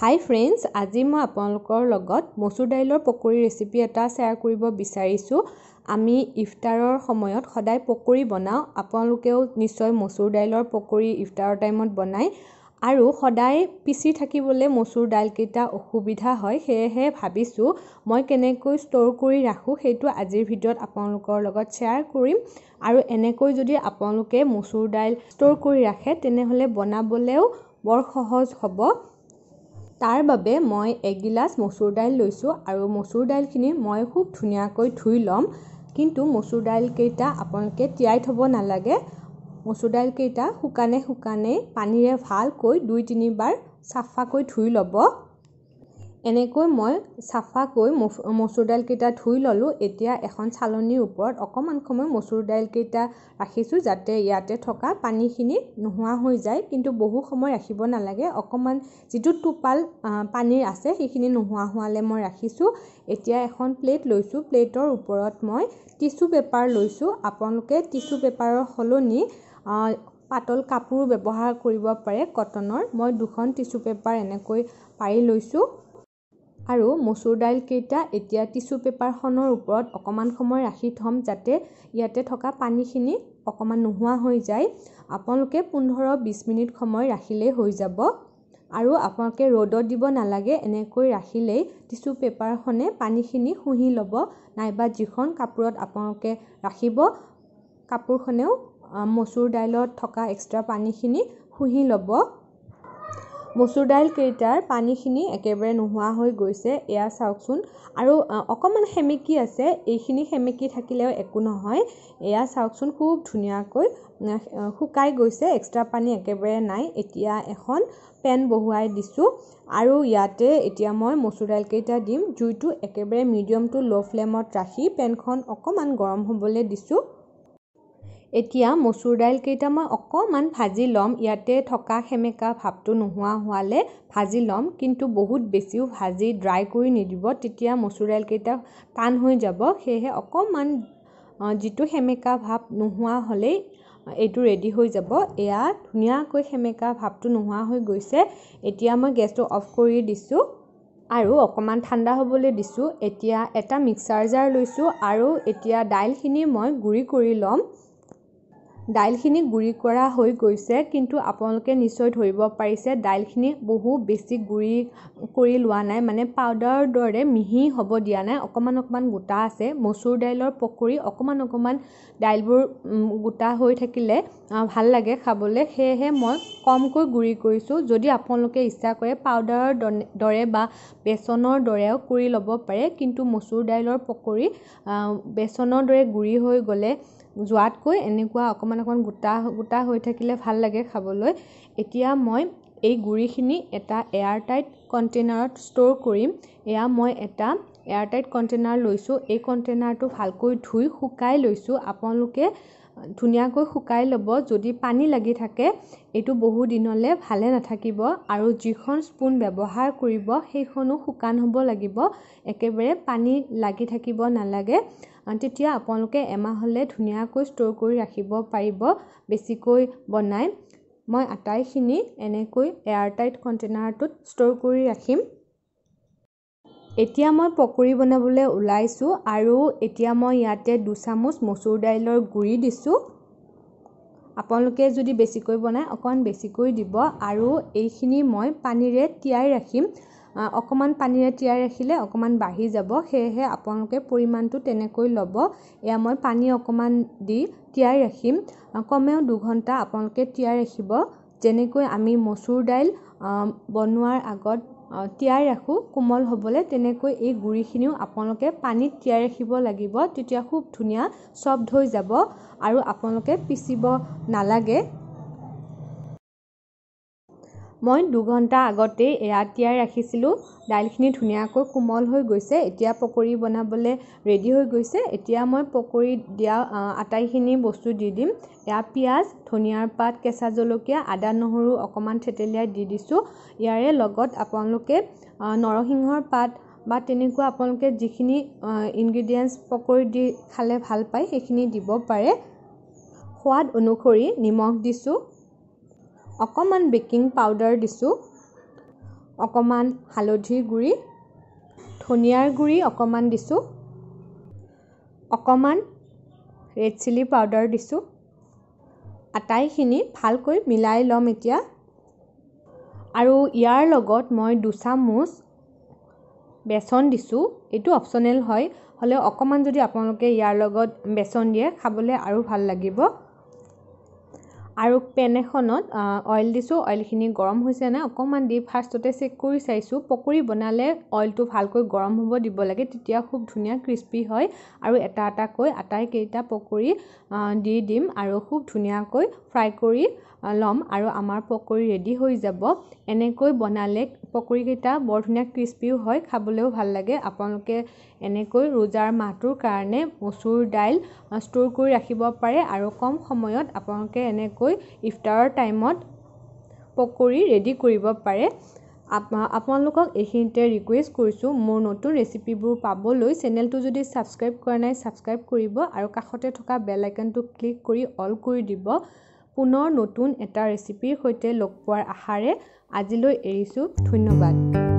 হাই friends আজি মই আপোনালোকৰ লগত মচুৰ দাইলৰ পকৰি ৰেচিপি এটা শ্বেয়াৰ কৰিব বিচাৰিছোঁ আমি ইফতাৰৰ সময়ত সদায় পকৰি বনাওঁ আপোনালোকেও নিশ্চয় মচুৰ দাইলৰ পকৰি ইফতাৰৰ টাইমত বনায় আৰু সদায় পিচি থাকিবলৈ মচুৰ দাইলকেইটা অসুবিধা হয় সেয়েহে ভাবিছোঁ মই কেনেকৈ ষ্ট'ৰ কৰি ৰাখোঁ সেইটো আজিৰ ভিডিঅ'ত আপোনালোকৰ লগত শ্বেয়াৰ কৰিম আৰু এনেকৈ যদি আপোনালোকে মচুৰ দাইল ষ্ট'ৰ কৰি ৰাখে তেনেহ'লে বনাবলৈও বৰ সহজ হ'ব তাৰ বাবে মই এগিলাচ মচুৰ দাইল লৈছোঁ আৰু মচুৰ দাইলখিনি মই খুব ধুনীয়াকৈ ধুই ল'ম কিন্তু মচুৰ দাইলকেইটা আপোনালোকে তিয়াই থ'ব নালাগে মচুৰ দাইলকেইটা শুকানে শুকানে পানীৰে ভালকৈ দুই তিনিবাৰ চাফাকৈ ধুই ল'ব এনেকৈ মই চাফাকৈ মচু মচুৰ দাইলকেইটা ধুই ল'লোঁ এতিয়া এখন চালনীৰ ওপৰত অকণমান সময় মচুৰ দাইলকেইটা ৰাখিছোঁ যাতে ইয়াতে থকা পানীখিনি নোহোৱা হৈ যায় কিন্তু বহু সময় ৰাখিব নালাগে অকণমান যিটো টোপাল পানীৰ আছে সেইখিনি নোহোৱা হোৱালৈ মই ৰাখিছোঁ এতিয়া এখন প্লেট লৈছোঁ প্লেটৰ ওপৰত মই টিচু পেপাৰ লৈছোঁ আপোনালোকে টিচু পেপাৰৰ সলনি পাতল কাপোৰ ব্যৱহাৰ কৰিব পাৰে কটনৰ মই দুখন টিচু পেপাৰ এনেকৈ পাৰি লৈছোঁ আৰু মচুৰ দাইলকেইটা এতিয়া টিছু পেপাৰখনৰ ওপৰত অকণমান সময় ৰাখি থ'ম যাতে ইয়াতে থকা পানীখিনি অকণমান নোহোৱা হৈ যায় আপোনালোকে পোন্ধৰ বিছ মিনিট সময় ৰাখিলেই হৈ যাব আৰু আপোনালোকে ৰ'দত দিব নালাগে এনেকৈ ৰাখিলেই টিছু পেপাৰখনে পানীখিনি শুহি ল'ব নাইবা যিখন কাপোৰত আপোনালোকে ৰাখিব কাপোৰখনেও মচুৰ দাইলত থকা এক্সট্ৰা পানীখিনি শুহি ল'ব মচুৰ দাইলকেইটাৰ পানীখিনি একেবাৰে নোহোৱা হৈ গৈছে এয়া চাওকচোন আৰু অকণমান সেমেকি আছে এইখিনি সেমেকি থাকিলেও একো নহয় এয়া চাওকচোন খুব ধুনীয়াকৈ শুকাই গৈছে এক্সট্ৰা পানী একেবাৰে নাই এতিয়া এখন পেন বহুৱাই দিছোঁ আৰু ইয়াতে এতিয়া মই মচুৰ দাইলকেইটা দিম জুইটো একেবাৰে মিডিয়াম টু ল' ফ্লেমত ৰাখি পেনখন অকণমান গৰম হ'বলৈ দিছোঁ এতিয়া মচুৰ দাইলকেইটা মই অকণমান ভাজি ল'ম ইয়াতে থকা সেমেকা ভাপটো নোহোৱা হোৱালে ভাজি ল'ম কিন্তু বহুত বেছিও ভাজি ড্ৰাই কৰি নিদিব তেতিয়া মচুৰ দাইলকেইটা টান হৈ যাব সেয়েহে অকণমান যিটো সেমেকা ভাৱ নোহোৱা হ'লেই এইটো ৰেডি হৈ যাব এয়া ধুনীয়াকৈ সেমেকা ভাৱটো নোহোৱা হৈ গৈছে এতিয়া মই গেছটো অফ কৰি দিছোঁ আৰু অকণমান ঠাণ্ডা হ'বলৈ দিছোঁ এতিয়া এটা মিক্সাৰ জাৰ লৈছোঁ আৰু এতিয়া দাইলখিনি মই গুড়ি কৰি ল'ম দাইলখিনি গুড়ি কৰা হৈ গৈছে কিন্তু আপোনালোকে নিশ্চয় ধৰিব পাৰিছে দাইলখিনি বহু বেছি গুড়ি কৰি লোৱা নাই মানে পাউদাৰৰ দৰে মিহি হ'ব দিয়া নাই অকণমান অকণমান গোটা আছে মচুৰ দাইলৰ পকৰি অকণমান অকণমান দাইলবোৰ গোটা হৈ থাকিলে ভাল লাগে খাবলৈ সেয়েহে মই কমকৈ গুড়ি কৰিছোঁ যদি আপোনালোকে ইচ্ছা কৰে পাউদাৰৰ দৰে বা বেচনৰ দৰেও কৰি ল'ব পাৰে কিন্তু মচুৰ দাইলৰ পকৰি বেচনৰ দৰে গুড়ি হৈ গ'লে যোৱাতকৈ এনেকুৱা অকণমান অকণমান গোটা গোটা হৈ থাকিলে ভাল লাগে খাবলৈ এতিয়া মই এই গুড়িখিনি এটা এয়াৰটাইট কণ্টেইনাৰত ষ্ট'ৰ কৰিম এয়া মই এটা এয়াৰটাইট কণ্টেইনাৰ লৈছোঁ এই কণ্টেইনাৰটো ভালকৈ ধুই শুকাই লৈছোঁ আপোনালোকে ধুনীয়াকৈ শুকাই ল'ব যদি পানী লাগি থাকে এইটো বহু দিনলৈ ভালে নাথাকিব আৰু যিখন স্পুন ব্যৱহাৰ কৰিব সেইখনো শুকান হ'ব লাগিব একেবাৰে পানী লাগি থাকিব নালাগে তেতিয়া আপোনালোকে এমাহলৈ ধুনীয়াকৈ ষ্ট'ৰ কৰি ৰাখিব পাৰিব বেছিকৈ বনাই মই আটাইখিনি এনেকৈ এয়াৰটাইট কণ্টেইনাৰটোত ষ্ট'ৰ কৰি ৰাখিম এতিয়া মই পকৰি বনাবলৈ ওলাইছোঁ আৰু এতিয়া মই ইয়াতে দুচামুচ মচুৰ দাইলৰ গুড়ি দিছোঁ আপোনালোকে যদি বেছিকৈ বনায় অকণমান বেছিকৈ দিব আৰু এইখিনি মই পানীৰে তিয়াই ৰাখিম অকণমান পানীৰে তিয়াই ৰাখিলে অকণমান বাঢ়ি যাব সেয়েহে আপোনালোকে পৰিমাণটো তেনেকৈ ল'ব এয়া মই পানী অকণমান দি তিয়াই ৰাখিম কমেও দুঘণ্টা আপোনালোকে তিয়াই ৰাখিব যেনেকৈ আমি মচুৰ দাইল বনোৱাৰ আগত তিয়াই ৰাখোঁ কোমল হ'বলৈ তেনেকৈ এই গুড়িখিনিও আপোনালোকে পানীত তিয়াই ৰাখিব লাগিব তেতিয়া খুব ধুনীয়া চফ্ট হৈ যাব আৰু আপোনালোকে পিচিব নালাগে মই দুঘণ্টা আগতেই এয়া তিয়াই ৰাখিছিলোঁ দাইলখিনি ধুনীয়াকৈ কোমল হৈ গৈছে এতিয়া পকৰি বনাবলৈ ৰেডি হৈ গৈছে এতিয়া মই পকৰি দিয়া আটাইখিনি বস্তু দি দিম এয়া পিঁয়াজ ধনিয়াৰ পাত কেঁচা জলকীয়া আদা নহৰু অকণমান থেতেলিয়াই দি দিছোঁ ইয়াৰে লগত আপোনালোকে নৰসিংহৰ পাত বা তেনেকুৱা আপোনালোকে যিখিনি ইনগ্ৰিডিয়েণ্টছ পকৰি দি খালে ভাল পায় সেইখিনি দিব পাৰে সোৱাদ অনুসৰি নিমখ দিছোঁ অকণমান বেকিং পাউডাৰ দিছোঁ অকণমান হালধিৰ গুড়ি ধনিয়াৰ গুড়ি অকণমান দিছোঁ অকণমান ৰেড চিলি পাউডাৰ দিছোঁ আটাইখিনি ভালকৈ মিলাই ল'ম এতিয়া আৰু ইয়াৰ লগত মই দুচামুচ বেচন দিছোঁ এইটো অপশ্যনেল হয় হ'লেও অকণমান যদি আপোনালোকে ইয়াৰ লগত বেচন দিয়ে খাবলৈ আৰু ভাল লাগিব আৰু পেন এখনত অইল দিছোঁ অইলখিনি গৰম হৈছে নাই অকণমান দি ফাৰ্ষ্টতে চেক কৰি চাইছোঁ পকৰি বনালে অইলটো ভালকৈ গৰম হ'ব দিব লাগে তেতিয়া খুব ধুনীয়া ক্ৰিস্পি হয় আৰু এটা এটাকৈ আটাইকেইটা পকৰী দি দিম আৰু খুব ধুনীয়াকৈ ফ্ৰাই কৰি ল'ম আৰু আমাৰ পকৰি ৰেডি হৈ যাব এনেকৈ বনালে পকৰীকেইটা বৰ ধুনীয়া ক্ৰিস্পিও হয় খাবলৈও ভাল লাগে আপোনালোকে এনেকৈ ৰোজাৰ মাহটোৰ কাৰণে মচুৰ দাইল ষ্ট'ৰ কৰি ৰাখিব পাৰে আৰু কম সময়ত আপোনালোকে এনেকৈ লৈ ইফতাৰৰ টাইমত পকৰি ৰেডি কৰিব পাৰে আপোনালোকক এইখিনিতে ৰিকুৱেষ্ট কৰিছোঁ মোৰ নতুন ৰেচিপিবোৰ পাবলৈ চেনেলটো যদি ছাবস্ক্ৰাইব কৰা নাই ছাবস্ক্ৰাইব কৰিব আৰু কাষতে থকা বেল আইকনটো ক্লিক কৰি অল কৰি দিব পুনৰ নতুন এটা ৰেচিপিৰ সৈতে লগ পোৱাৰ আশাৰে আজিলৈ এৰিছোঁ ধন্যবাদ